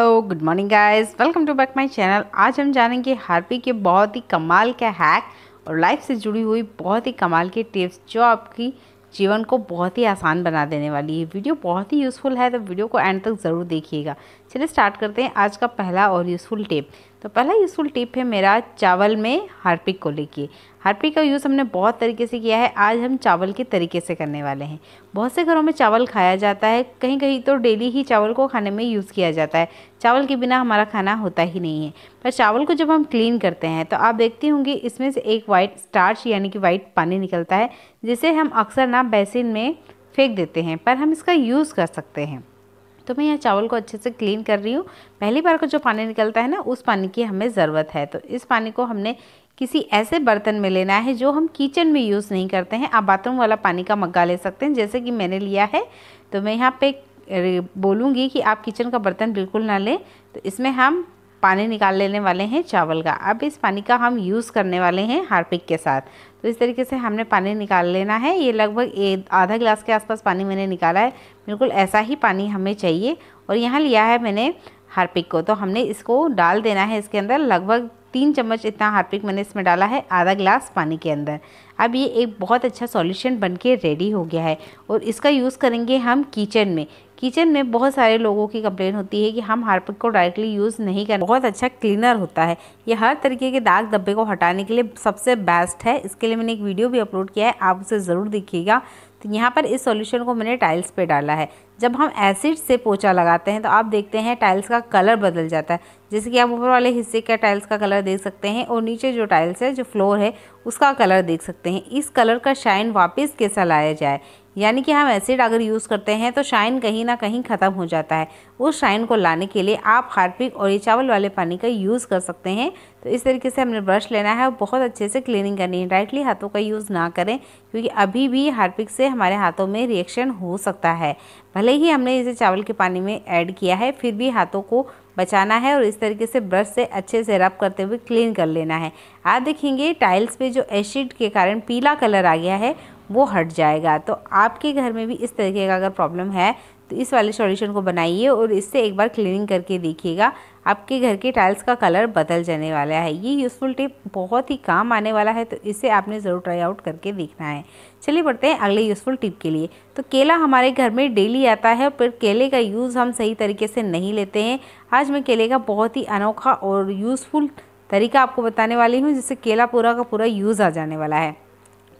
hello good morning guys welcome to back my channel आज हम जानेंगे हार्पी के बहुत ही कमाल का हैक और लाइफ से जुड़ी हुई बहुत ही कमाल की टिप्स जो आपकी जीवन को बहुत ही आसान बना देने वाली है वीडियो बहुत ही यूज़फुल है तो वीडियो को एंड तक ज़रूर देखिएगा चलिए स्टार्ट करते हैं आज का पहला और यूज़फुल टिप तो पहला यूज़फुल टिप है मेरा चावल में हार्पिक को लेके हार्पिक का यूज़ हमने बहुत तरीके से किया है आज हम चावल के तरीके से करने वाले हैं बहुत से घरों में चावल खाया जाता है कहीं कहीं तो डेली ही चावल को खाने में यूज़ किया जाता है चावल के बिना हमारा खाना होता ही नहीं है पर चावल को जब हम क्लीन करते हैं तो आप देखते होंगे इसमें से एक वाइट स्टार्च यानी कि वाइट पानी निकलता है जिसे हम अक्सर ना बेसिन में फेंक देते हैं पर हम इसका यूज़ कर सकते हैं तो मैं यहाँ चावल को अच्छे से क्लीन कर रही हूँ पहली बार का जो पानी निकलता है ना उस पानी की हमें ज़रूरत है तो इस पानी को हमने किसी ऐसे बर्तन में लेना है जो हम किचन में यूज़ नहीं करते हैं आप बाथरूम वाला पानी का मग्गा ले सकते हैं जैसे कि मैंने लिया है तो मैं यहाँ पे बोलूँगी कि आप किचन का बर्तन बिल्कुल ना लें तो इसमें हम पानी निकाल लेने वाले हैं चावल का अब इस पानी का हम यूज़ करने वाले हैं हार्पिक के साथ तो इस तरीके से हमने पानी निकाल लेना है ये लगभग आधा गिलास के आसपास पानी मैंने निकाला है बिल्कुल ऐसा ही पानी हमें चाहिए और यहाँ लिया है मैंने हार्पिक को तो हमने इसको डाल देना है इसके अंदर लगभग तीन चम्मच इतना हार्पिक मैंने इसमें डाला है आधा गिलास पानी के अंदर अब ये एक बहुत अच्छा सॉल्यूशन बन के रेडी हो गया है और इसका यूज़ करेंगे हम किचन में किचन में बहुत सारे लोगों की कंप्लेन होती है कि हम हार्पिक को डायरेक्टली यूज़ नहीं करें बहुत अच्छा क्लीनर होता है ये हर तरीके के दाग धब्बे को हटाने के लिए सबसे बेस्ट है इसके लिए मैंने एक वीडियो भी अपलोड किया है आप उसे ज़रूर देखिएगा तो यहाँ पर इस सॉल्यूशन को मैंने टाइल्स पे डाला है जब हम एसिड से पोछा लगाते हैं तो आप देखते हैं टाइल्स का कलर बदल जाता है जैसे कि आप ऊपर वाले हिस्से का टाइल्स का कलर देख सकते हैं और नीचे जो टाइल्स है जो फ्लोर है उसका कलर देख सकते हैं इस कलर का शाइन वापस कैसा लाया जाए यानी कि हम एसिड अगर यूज़ करते हैं तो शाइन कहीं ना कहीं ख़त्म हो जाता है उस शाइन को लाने के लिए आप हार्पिक और ये चावल वाले पानी का यूज़ कर सकते हैं तो इस तरीके से हमने ब्रश लेना है और बहुत अच्छे से क्लीनिंग करनी है डायरेक्टली हाथों का यूज़ ना करें क्योंकि अभी भी हार्पिक से हमारे हाथों में रिएक्शन हो सकता है भले ही हमने इसे चावल के पानी में ऐड किया है फिर भी हाथों को बचाना है और इस तरीके से ब्रश से अच्छे से रब करते हुए क्लीन कर लेना है आप देखेंगे टाइल्स पे जो एसिड के कारण पीला कलर आ गया है वो हट जाएगा तो आपके घर में भी इस तरीके का अगर प्रॉब्लम है तो इस वाले सॉल्यूशन को बनाइए और इससे एक बार क्लीनिंग करके देखिएगा आपके घर के टाइल्स का कलर बदल जाने वाला है ये यूज़फुल टिप बहुत ही काम आने वाला है तो इसे आपने ज़रूर ट्राई आउट करके देखना है चलिए बढ़ते हैं अगले यूज़फुल टिप के लिए तो केला हमारे घर में डेली आता है पर केले का यूज़ हम सही तरीके से नहीं लेते हैं आज मैं केले का बहुत ही अनोखा और यूज़फुल तरीका आपको बताने वाली हूँ जिससे केला पूरा का पूरा यूज़ आ जाने वाला है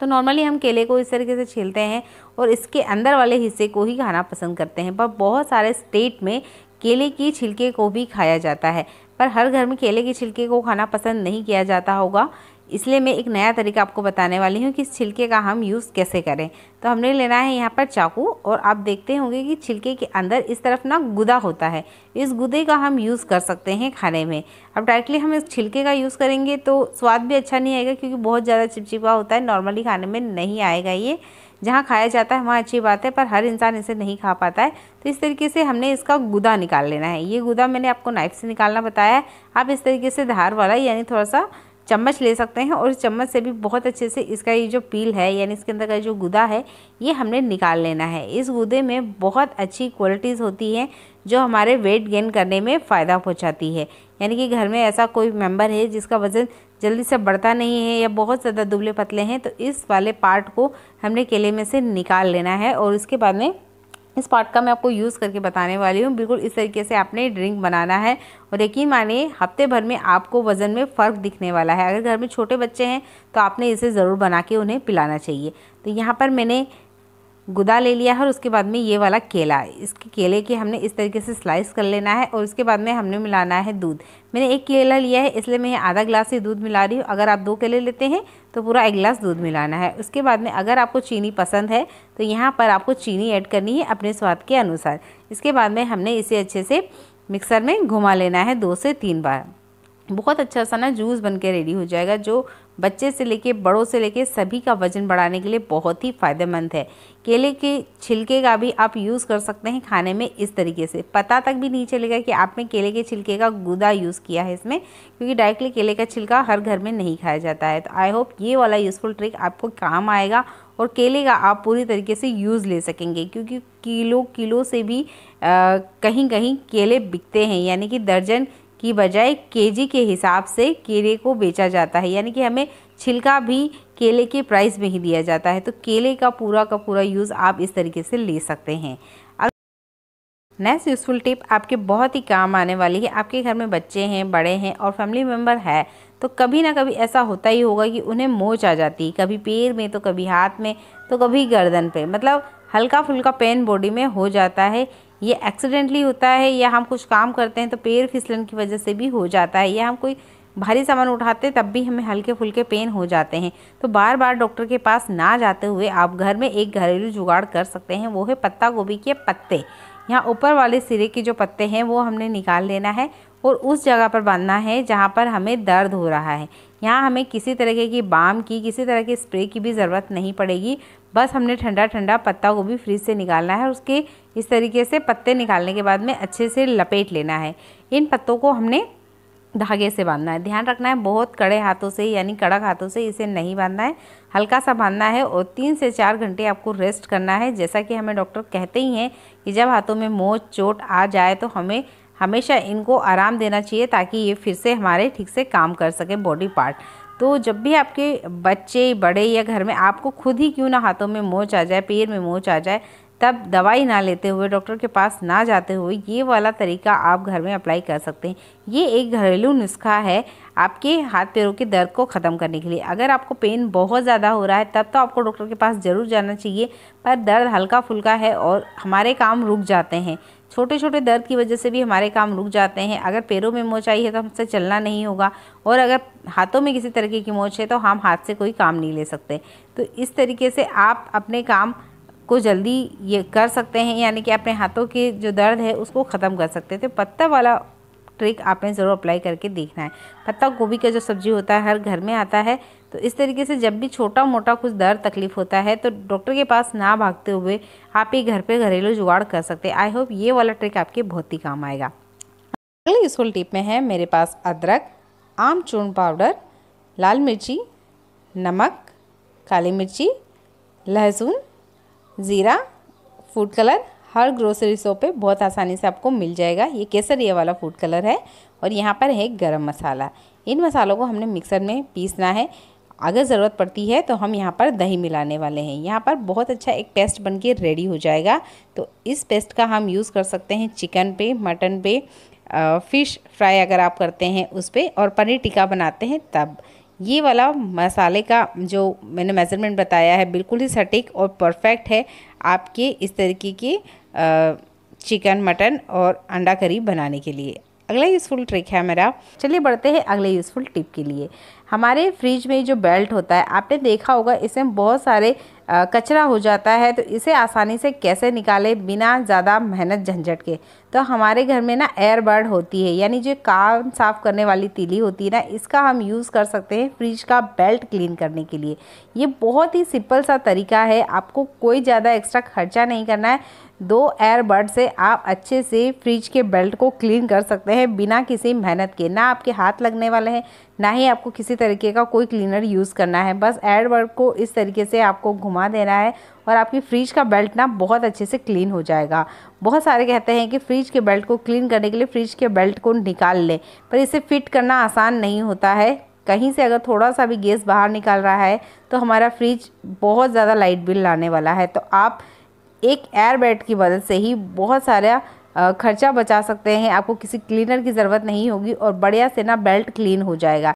तो नॉर्मली हम केले को इस तरीके से छीलते हैं और इसके अंदर वाले हिस्से को ही खाना पसंद करते हैं पर बहुत सारे स्टेट में केले की छिलके को भी खाया जाता है पर हर घर में केले के छिलके को खाना पसंद नहीं किया जाता होगा इसलिए मैं एक नया तरीका आपको बताने वाली हूँ कि इस छिलके का हम यूज़ कैसे करें तो हमने लेना है यहाँ पर चाकू और आप देखते होंगे कि छिलके के अंदर इस तरफ ना गुदा होता है इस गुदे का हम यूज़ कर सकते हैं खाने में अब डायरेक्टली हम इस छिलके का यूज़ करेंगे तो स्वाद भी अच्छा नहीं आएगा क्योंकि बहुत ज़्यादा चिपचिपा होता है नॉर्मली खाने में नहीं आएगा ये जहाँ खाया जाता है वहाँ अच्छी बात है पर हर इंसान इसे नहीं खा पाता है तो इस तरीके से हमने इसका गुदा निकाल लेना है ये गुदा मैंने आपको नाइफ से निकालना बताया है आप इस तरीके से धार वाला यानी थोड़ा सा चम्मच ले सकते हैं और चम्मच से भी बहुत अच्छे से इसका ये जो पील है यानी इसके अंदर का जो गुदा है ये हमने निकाल लेना है इस गुदे में बहुत अच्छी क्वालिटीज़ होती हैं जो हमारे वेट गेन करने में फ़ायदा पहुँचाती है यानी कि घर में ऐसा कोई मेंबर है जिसका वज़न जल्दी से बढ़ता नहीं है या बहुत ज़्यादा दुबले पतले हैं तो इस वाले पार्ट को हमने केले में से निकाल लेना है और उसके बाद में इस पार्ट का मैं आपको यूज़ करके बताने वाली हूँ बिल्कुल इस तरीके से आपने ड्रिंक बनाना है और यकीन मानिए हफ्ते भर में आपको वज़न में फ़र्क दिखने वाला है अगर घर में छोटे बच्चे हैं तो आपने इसे ज़रूर बना के उन्हें पिलाना चाहिए तो यहाँ पर मैंने गुदा ले लिया है और उसके बाद में ये वाला केला इसके केले के हमने इस तरीके से स्लाइस कर लेना है और उसके बाद में हमने मिलाना है दूध मैंने एक केला लिया है इसलिए मैं आधा गिलास ही दूध मिला रही हूँ अगर आप दो केले लेते हैं तो पूरा एक गिलास दूध मिलाना है उसके बाद में अगर आपको चीनी पसंद है तो यहाँ पर आपको चीनी ऐड करनी है अपने स्वाद के अनुसार इसके बाद में हमने इसे अच्छे से मिक्सर में घुमा लेना है दो से तीन बार बहुत अच्छा सा ना जूस बन के रेडी हो जाएगा जो बच्चे से लेके बड़ों से लेके सभी का वज़न बढ़ाने के लिए बहुत ही फ़ायदेमंद है केले के छिलके का भी आप यूज़ कर सकते हैं खाने में इस तरीके से पता तक भी नहीं चलेगा कि आपने केले के छिलके का गुदा यूज़ किया है इसमें क्योंकि डायरेक्टली केले का छिलका हर घर में नहीं खाया जाता है तो आई होप ये वाला यूज़फुल ट्रिक आपको काम आएगा और केले का आप पूरी तरीके से यूज़ ले सकेंगे क्योंकि किलो किलो से भी आ, कहीं कहीं केले बिकते हैं यानी कि दर्जन की बजाय केजी के हिसाब से केले को बेचा जाता है यानी कि हमें छिलका भी केले के प्राइस में ही दिया जाता है तो केले का पूरा का पूरा यूज़ आप इस तरीके से ले सकते हैं नेक्स्ट यूज़फुल टिप आपके बहुत ही काम आने वाली है आपके घर में बच्चे हैं बड़े हैं और फैमिली मेम्बर है तो कभी ना कभी ऐसा होता ही होगा कि उन्हें मोच आ जाती है कभी पैर में तो कभी हाथ में तो कभी गर्दन पे मतलब हल्का फुल्का पेन बॉडी में हो जाता है ये एक्सीडेंटली होता है या हम कुछ काम करते हैं तो पैर फिसलन की वजह से भी हो जाता है या हम कोई भारी सामान उठाते तब भी हमें हल्के फुल्के पेन हो जाते हैं तो बार बार डॉक्टर के पास ना जाते हुए आप घर में एक घरेलू जुगाड़ कर सकते हैं वो है पत्ता गोभी के पत्ते यहाँ ऊपर वाले सिरे के जो पत्ते हैं वो हमने निकाल लेना है और उस जगह पर बांधना है जहाँ पर हमें दर्द हो रहा है यहाँ हमें किसी तरीके की बाम की किसी तरह के स्प्रे की भी ज़रूरत नहीं पड़ेगी बस हमने ठंडा ठंडा पत्ता भी फ्रिज से निकालना है और उसके इस तरीके से पत्ते निकालने के बाद में अच्छे से लपेट लेना है इन पत्तों को हमने धागे से बांधना है ध्यान रखना है बहुत कड़े हाथों से यानी कड़क हाथों से इसे नहीं बांधना है हल्का सा बांधना है और तीन से चार घंटे आपको रेस्ट करना है जैसा कि हमें डॉक्टर कहते ही हैं कि जब हाथों में मोच चोट आ जाए तो हमें हमेशा इनको आराम देना चाहिए ताकि ये फिर से हमारे ठीक से काम कर सके बॉडी पार्ट तो जब भी आपके बच्चे बड़े या घर में आपको खुद ही क्यों ना हाथों में मोच आ जाए पैर में मोच आ जाए तब दवाई ना लेते हुए डॉक्टर के पास ना जाते हुए ये वाला तरीका आप घर में अप्लाई कर सकते हैं ये एक घरेलू नुस्खा है आपके हाथ पैरों के दर्द को ख़त्म करने के लिए अगर आपको पेन बहुत ज़्यादा हो रहा है तब तो आपको डॉक्टर के पास ज़रूर जाना चाहिए पर दर्द हल्का फुल्का है और हमारे काम रुक जाते हैं छोटे छोटे दर्द की वजह से भी हमारे काम रुक जाते हैं अगर पैरों में मोच आई है तो हमसे चलना नहीं होगा और अगर हाथों में किसी तरीके की मोच है तो हम हाथ से कोई काम नहीं ले सकते तो इस तरीके से आप अपने काम को जल्दी ये कर सकते हैं यानी कि अपने हाथों के जो दर्द है उसको ख़त्म कर सकते हैं तो पत्ता वाला ट्रिक आपने ज़रूर अप्लाई करके देखना है पत्ता गोभी का जो सब्जी होता है हर घर में आता है तो इस तरीके से जब भी छोटा मोटा कुछ दर्द तकलीफ होता है तो डॉक्टर के पास ना भागते हुए आप ही घर पे घरेलू जुगाड़ कर सकते हैं आई होप ये वाला ट्रिक आपके बहुत ही काम आएगा अगले यूजफुल टिप में है मेरे पास अदरक आम चूर्ण पाउडर लाल मिर्ची नमक काली मिर्ची लहसुन ज़ीरा फूड कलर हर ग्रोसरी शॉप पे बहुत आसानी से आपको मिल जाएगा ये केसरिया वाला फूड कलर है और यहाँ पर है गरम मसाला इन मसालों को हमने मिक्सर में पीसना है अगर ज़रूरत पड़ती है तो हम यहाँ पर दही मिलाने वाले हैं यहाँ पर बहुत अच्छा एक पेस्ट बन के रेडी हो जाएगा तो इस पेस्ट का हम यूज़ कर सकते हैं चिकन पे मटन पे फ़िश फ्राई अगर आप करते हैं उस पर और पनीर टिक्का बनाते हैं तब ये वाला मसाले का जो मैंने मेज़रमेंट बताया है बिल्कुल ही सटीक और परफेक्ट है आपके इस तरीके की चिकन मटन और अंडा करी बनाने के लिए अगला यूज़फुल ट्रिक है मेरा चलिए बढ़ते हैं अगले यूज़फुल टिप के लिए हमारे फ्रिज में जो बेल्ट होता है आपने देखा होगा इसमें बहुत सारे कचरा हो जाता है तो इसे आसानी से कैसे निकाले बिना ज़्यादा मेहनत झंझट के तो हमारे घर में ना एयरबर्ड होती है यानी जो कान साफ़ करने वाली तीली होती है ना इसका हम यूज़ कर सकते हैं फ्रिज का बेल्ट क्लीन करने के लिए ये बहुत ही सिंपल सा तरीका है आपको कोई ज़्यादा एक्स्ट्रा खर्चा नहीं करना है दो एयरबड से आप अच्छे से फ्रिज के बेल्ट को क्लीन कर सकते हैं बिना किसी मेहनत के ना आपके हाथ लगने वाले हैं ना ही आपको किसी तरीके का कोई क्लीनर यूज़ करना है बस एयरबड को इस तरीके से आपको घुमा देना है और आपकी फ्रिज का बेल्ट ना बहुत अच्छे से क्लीन हो जाएगा बहुत सारे कहते हैं कि फ्रिज के बेल्ट को क्लीन करने के लिए फ्रिज के बेल्ट को निकाल लें पर इसे फिट करना आसान नहीं होता है कहीं से अगर थोड़ा सा भी गैस बाहर निकाल रहा है तो हमारा फ्रिज बहुत ज़्यादा लाइट बिल लाने वाला है तो आप एक एयर बेड की मदद से ही बहुत सारा खर्चा बचा सकते हैं आपको किसी क्लीनर की ज़रूरत नहीं होगी और बढ़िया से ना बेल्ट क्लीन हो जाएगा